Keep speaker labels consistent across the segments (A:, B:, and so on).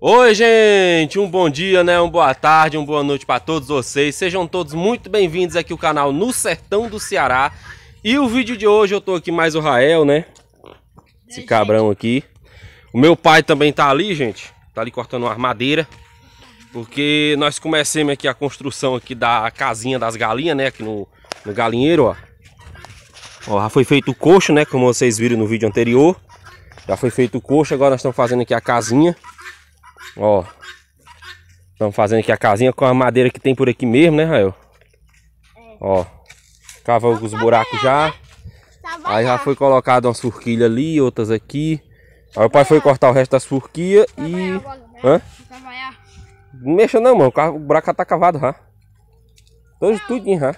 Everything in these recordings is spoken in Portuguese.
A: Oi, gente! Um bom dia, né? Uma boa tarde, uma boa noite para todos vocês. Sejam todos muito bem-vindos aqui ao canal No Sertão do Ceará. E o vídeo de hoje eu tô aqui mais o Rael, né? né Esse cabrão aqui. O meu pai também tá ali, gente. Tá ali cortando uma madeira. Porque nós começamos aqui a construção aqui da casinha das galinhas, né? Aqui no, no galinheiro, ó. Ó, já foi feito o coxo, né? Como vocês viram no vídeo anterior. Já foi feito o coxo, agora nós estamos fazendo aqui a casinha. Ó. Estamos fazendo aqui a casinha com a madeira que tem por aqui mesmo, né, Rael? É. Ó. Cavou os buracos já. Né? Tá, Aí já foi colocado umas forquilhas ali, outras aqui. Aí o pai foi cortar o resto das forquilhas e... Né? Hã? Não mexa não, mano. O buraco tá cavado já. Todo, tudinho já.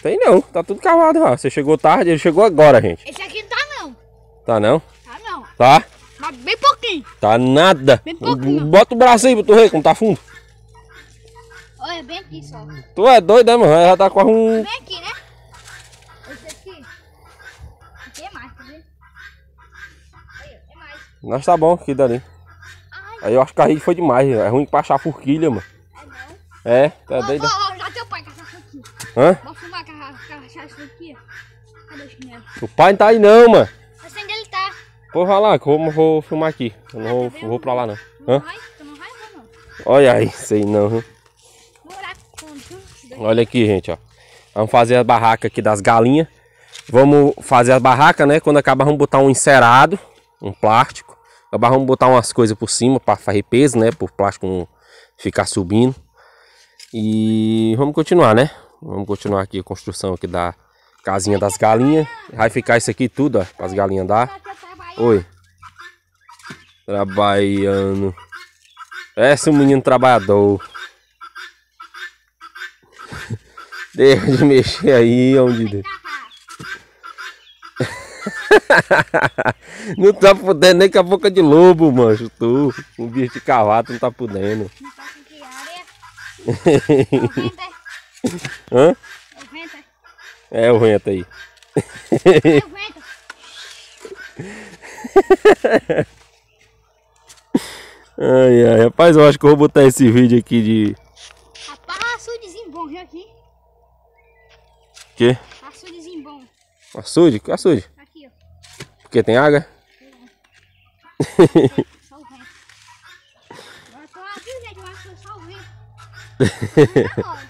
A: Tem não, tá tudo cavado já. Você chegou tarde, ele chegou agora, gente. Esse aqui não tá não. Tá não? Tá não. Tá? Mas bem pouco hein? Tá nada. Pouco, Bota o braço aí pra tu ver como tá fundo. Olha, bem aqui só. Tu é doido, né, mano? Já tá quase um... Bem aqui, né? Esse aqui. Aqui é mais, tá vendo? Aí, é mais. Mas tá bom aqui dali. Ai. Aí eu acho que a rede foi demais, é ruim pra achar a forquilha, mano. É, tá oh, doido. Ó, oh, dá teu pai com essa aqui. Hã? Vou fumar com a, essa aqui. Cadê o chinelo? O pai não tá aí não, mano. Vou ralar, que eu vou, filmar aqui. Eu não vou, vou pra lá não. Hã? Olha aí, sei não. Olha aqui, gente, ó. Vamos fazer a barraca aqui das galinhas. Vamos fazer a barraca, né? Quando acabar, vamos botar um encerado, um plástico. Acabar, vamos botar umas coisas por cima para fazer peso, né? Por plástico não ficar subindo. E vamos continuar, né? Vamos continuar aqui a construção aqui da casinha das galinhas. Vai ficar isso aqui tudo, ó, as galinhas andar. Oi. Trabalhando. Parece é um menino trabalhador. Deixa de mexer aí, onde não tá podendo nem com a boca de lobo, mancho. Tu, um bicho de cavalo não tá podendo. Tá Hã? É o vento aí. É o vento ai, ai, rapaz, eu acho que eu vou botar esse vídeo aqui de... Rapaz, açudezinho zimbom, viu aqui? Que? Açudezinho zimbom. Açude? Que açude? Aqui, ó. Porque tem água? Só o vento. Agora tô aqui, eu acho que só o vento.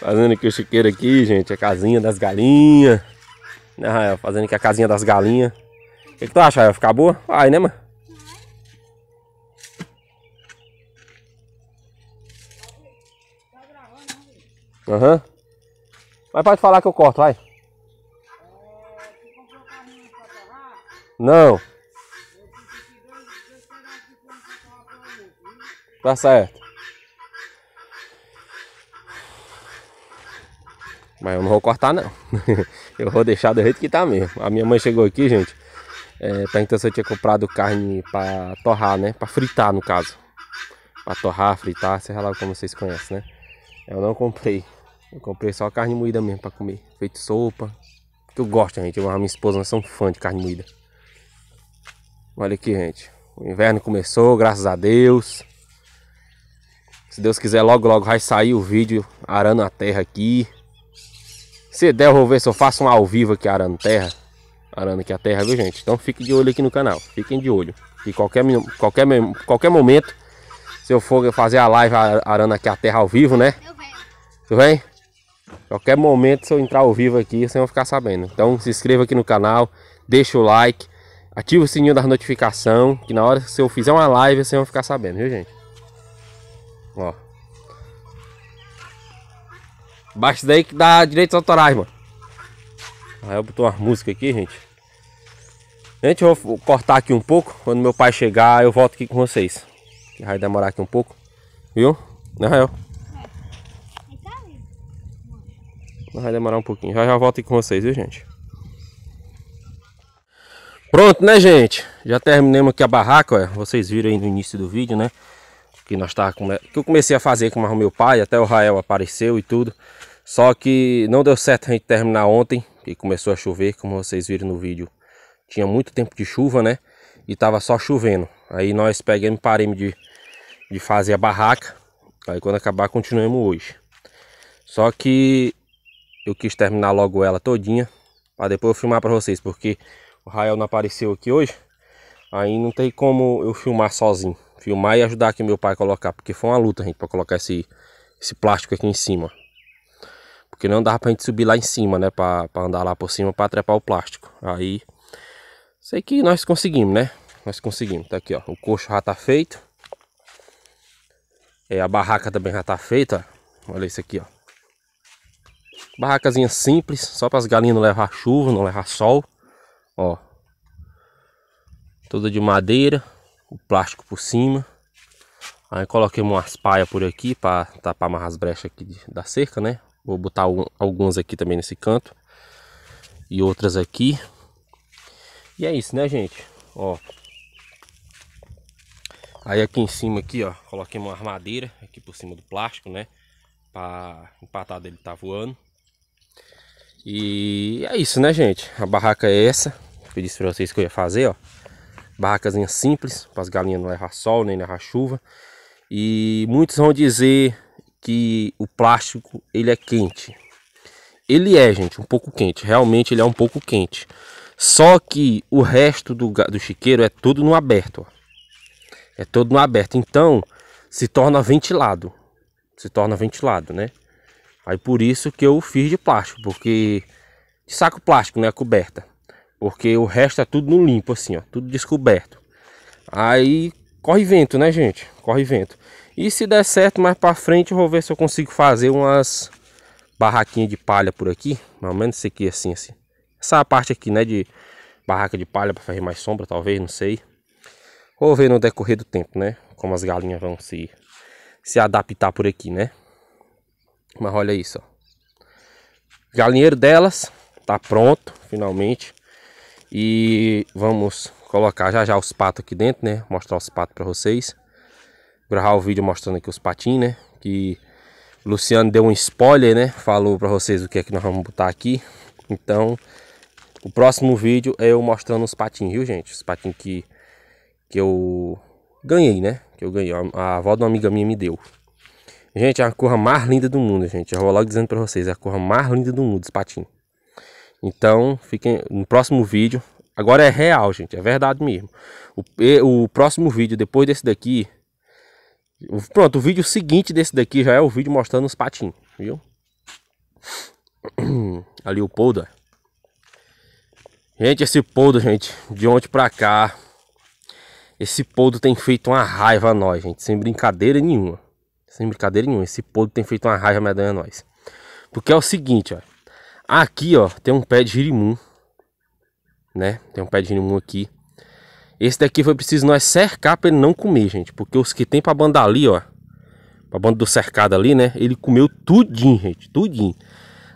A: Fazendo aqui o chiqueiro aqui, gente. A casinha das galinhas. Ah, fazendo aqui a casinha das galinhas que, que tu acha? Vai ficar boa? Vai, né, mano? Aham. Uhum. Mas pode falar que eu corto, vai. Não. Tá certo. Mas eu não vou cortar não. eu vou deixar do jeito que tá mesmo. A minha mãe chegou aqui, gente. É, perguntando se eu tinha comprado carne para torrar, né? Para fritar, no caso. Para torrar, fritar, sei lá como vocês conhecem, né? Eu não comprei. Eu comprei só carne moída mesmo para comer. Feito sopa. Tu eu gosto, gente. Eu e minha esposa, nós somos fã de carne moída. Olha aqui, gente. O inverno começou, graças a Deus. Se Deus quiser, logo, logo vai sair o vídeo arando a terra aqui. Se der, eu vou ver se eu faço um ao vivo aqui arando terra. Arana que a terra, viu gente? Então fique de olho aqui no canal, fiquem de olho. E qualquer, qualquer, qualquer momento, se eu for fazer a live arando aqui a terra ao vivo, né? Tudo bem? Tu vem? Qualquer momento, se eu entrar ao vivo aqui, vocês vão ficar sabendo. Então se inscreva aqui no canal, deixa o like, ativa o sininho das notificações, que na hora se eu fizer uma live, vocês vão ficar sabendo, viu gente? Ó. Baixa daí que dá direitos autorais, mano. Aí eu botou uma música aqui, gente. Gente, eu vou cortar aqui um pouco. Quando meu pai chegar, eu volto aqui com vocês. Que vai demorar aqui um pouco. Viu? Né, Rael? Vai demorar um pouquinho. Já já volto aqui com vocês, viu, gente? Pronto, né, gente? Já terminamos aqui a barraca, Vocês viram aí no início do vídeo, né? Que nós tava com... que eu comecei a fazer com o meu pai, até o Rael apareceu e tudo. Só que não deu certo a gente terminar ontem, que começou a chover, como vocês viram no vídeo tinha muito tempo de chuva, né? E tava só chovendo. Aí nós pegamos e paramos de, de fazer a barraca. Aí quando acabar, continuamos hoje. Só que eu quis terminar logo ela todinha. Pra depois eu filmar pra vocês, porque o Rael não apareceu aqui hoje. Aí não tem como eu filmar sozinho. Filmar e ajudar aqui meu pai a colocar. Porque foi uma luta, gente, pra colocar esse, esse plástico aqui em cima. Porque não dava pra gente subir lá em cima, né? Pra, pra andar lá por cima pra trepar o plástico. Aí Sei que nós conseguimos, né? Nós conseguimos. Tá aqui, ó. O coxo já tá feito. É, a barraca também já tá feita. Olha isso aqui, ó. Barracazinha simples, só para as galinhas não levar chuva, não levar sol. Ó. Toda de madeira, o plástico por cima. Aí coloquei umas paias por aqui para tapar mais as brechas aqui de, da cerca, né? Vou botar um, algumas aqui também nesse canto. E outras aqui. E é isso, né, gente? Ó. Aí aqui em cima aqui, ó, coloquei uma armadeira aqui por cima do plástico, né? Para empatar dele tá voando. E é isso, né, gente? A barraca é essa. Eu disse para vocês que eu ia fazer, ó. Barracazinha simples, para as galinhas não errar sol nem errar chuva. E muitos vão dizer que o plástico ele é quente. Ele é, gente, um pouco quente. Realmente ele é um pouco quente. Só que o resto do, do chiqueiro é tudo no aberto. Ó. É todo no aberto. Então se torna ventilado. Se torna ventilado, né? Aí por isso que eu fiz de plástico, porque de saco plástico, né, a coberta. Porque o resto é tudo no limpo assim, ó, tudo descoberto. Aí corre vento, né, gente? Corre vento. E se der certo mais para frente, eu vou ver se eu consigo fazer umas barraquinhas de palha por aqui, mais ou menos isso aqui é assim assim. Essa parte aqui, né, de barraca de palha para fazer mais sombra, talvez, não sei. Vou ver no decorrer do tempo, né, como as galinhas vão se, se adaptar por aqui, né. Mas olha isso, ó. Galinheiro delas tá pronto, finalmente. E vamos colocar já já os patos aqui dentro, né? Mostrar os patos para vocês. Gravar o vídeo mostrando aqui os patins, né? Que Luciano deu um spoiler, né? Falou para vocês o que é que nós vamos botar aqui. Então, o próximo vídeo é eu mostrando os patins, viu gente? Os patins que, que eu ganhei, né? Que eu ganhei, a, avó de uma amiga minha me deu. Gente, é a cor mais linda do mundo, gente. Eu vou logo dizendo pra vocês, é a cor mais linda do mundo, esse patinho. Então, fiquem no próximo vídeo. Agora é real, gente, é verdade mesmo. O, o próximo vídeo, depois desse daqui... Pronto, o vídeo seguinte desse daqui já é o vídeo mostrando os patins, viu? Ali o Polda. Gente, esse poldo, gente, de ontem pra cá, esse poldo tem feito uma raiva a nós, gente, sem brincadeira nenhuma. Sem brincadeira nenhuma, esse poldo tem feito uma raiva medonha a nós. Porque é o seguinte, ó. Aqui, ó, tem um pé de girimum, né? Tem um pé de girimum aqui. Esse daqui foi preciso nós cercar pra ele não comer, gente. Porque os que tem pra banda ali, ó, pra banda do cercado ali, né? Ele comeu tudinho, gente, tudinho.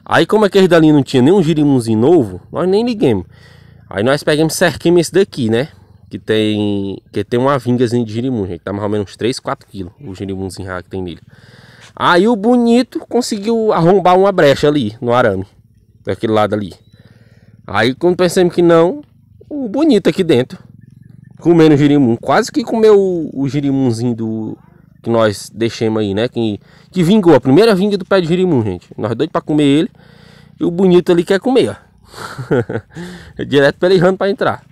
A: Aí como aquele dali não tinha nenhum girimumzinho novo, nós nem ligamos. Aí nós pegamos cerquemos esse daqui, né? Que tem, que tem uma vingazinha de girimum, gente. Tá mais ou menos uns 3, 4 quilos o girimunzinho que tem nele. Aí o bonito conseguiu arrombar uma brecha ali no arame. Daquele lado ali. Aí quando pensamos que não, o bonito aqui dentro. Comendo girimum. Quase que comeu o, o girimunzinho do, que nós deixemos aí, né? Que, que vingou, a primeira vinga do pé de girimum, gente. Nós doido para comer ele. E o bonito ali quer comer, ó. É direto pelejando para entrar.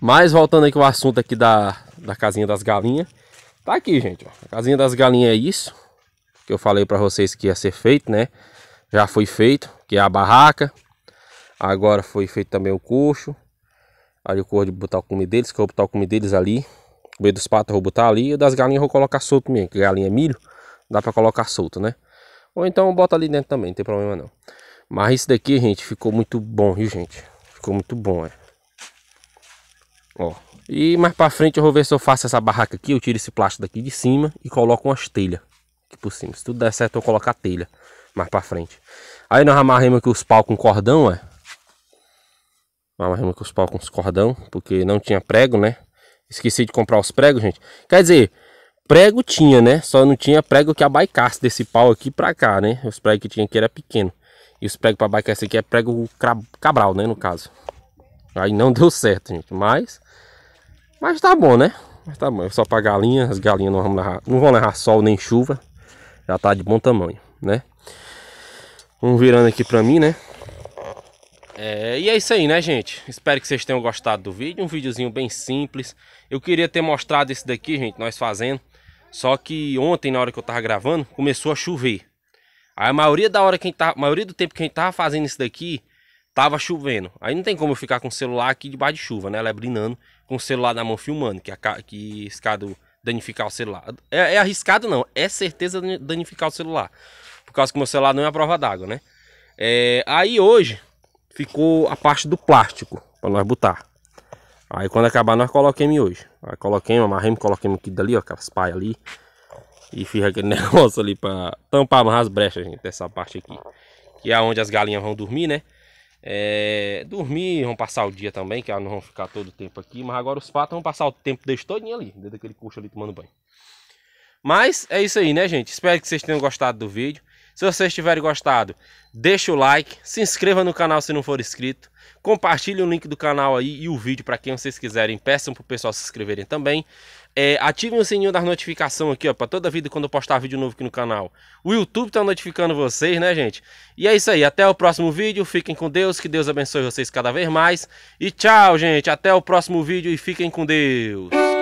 A: Mas voltando aqui ao assunto aqui da, da casinha das galinhas. Tá aqui, gente. Ó. A casinha das galinhas é isso. Que eu falei para vocês que ia ser feito, né? Já foi feito. Que é a barraca. Agora foi feito também o coxo. Ali o coxo de botar o comida deles. Que eu vou botar o comida deles ali. O meio dos patos eu vou botar ali. E das galinhas eu vou colocar solto mesmo. Que galinha é milho. Dá pra colocar solto, né? Ou então bota ali dentro também, não tem problema não. Mas isso daqui, gente, ficou muito bom, viu, gente? Ficou muito bom, é. Ó. E mais pra frente eu vou ver se eu faço essa barraca aqui. Eu tiro esse plástico daqui de cima e coloco umas telhas aqui por cima. Se tudo der certo eu colocar telha mais pra frente. Aí nós amarremos aqui os pau com cordão, é. Amarramos aqui os pau com os cordão, porque não tinha prego, né? Esqueci de comprar os pregos, gente. Quer dizer, prego tinha, né? Só não tinha prego que abaicasse desse pau aqui pra cá, né? Os pregos que tinha aqui era pequeno. E os pregos pra abaicar esse aqui é prego cabral, né? No caso. Aí não deu certo, gente. Mas... Mas tá bom, né? Mas tá bom. É só pra galinha. As galinhas não vão narrar, não vão levar sol nem chuva. Já tá de bom tamanho, né? vamos virando aqui pra mim, né? É, e é isso aí, né, gente? Espero que vocês tenham gostado do vídeo. Um videozinho bem simples. Eu queria ter mostrado esse daqui, gente, nós fazendo. Só que ontem, na hora que eu tava gravando, começou a chover. Aí a maioria da hora que tá, maioria do tempo que a gente tava fazendo isso daqui, tava chovendo. Aí não tem como eu ficar com o celular aqui debaixo de chuva, né? Lebrinando com o celular na mão filmando, que, a, que escado danificar o celular. É, é, arriscado não, é certeza danificar o celular. Por causa que meu celular não é a prova d'água, né? É, aí hoje, ficou a parte do plástico para nós botar. Aí quando acabar nós coloquemos hoje. Aí coloquemos, amarremos, coloquemos aqui dali, ó, aquelas paias ali. E fiz aquele negócio ali para tampar, mais as brechas, gente, dessa parte aqui. Que é onde as galinhas vão dormir, né? É, dormir, vão passar o dia também, que elas não vão ficar todo o tempo aqui. Mas agora os patos vão passar o tempo deles todinho ali, dentro daquele curso ali tomando banho. Mas é isso aí, né, gente? Espero que vocês tenham gostado do vídeo. Se vocês tiverem gostado, deixa o like, se inscreva no canal se não for inscrito, compartilhe o link do canal aí e o vídeo para quem vocês quiserem, peçam para o pessoal se inscreverem também. É, ativem o sininho das notificações aqui, ó, para toda vida quando eu postar vídeo novo aqui no canal. O YouTube tá notificando vocês, né, gente? E é isso aí, até o próximo vídeo, fiquem com Deus, que Deus abençoe vocês cada vez mais. E tchau, gente, até o próximo vídeo e fiquem com Deus.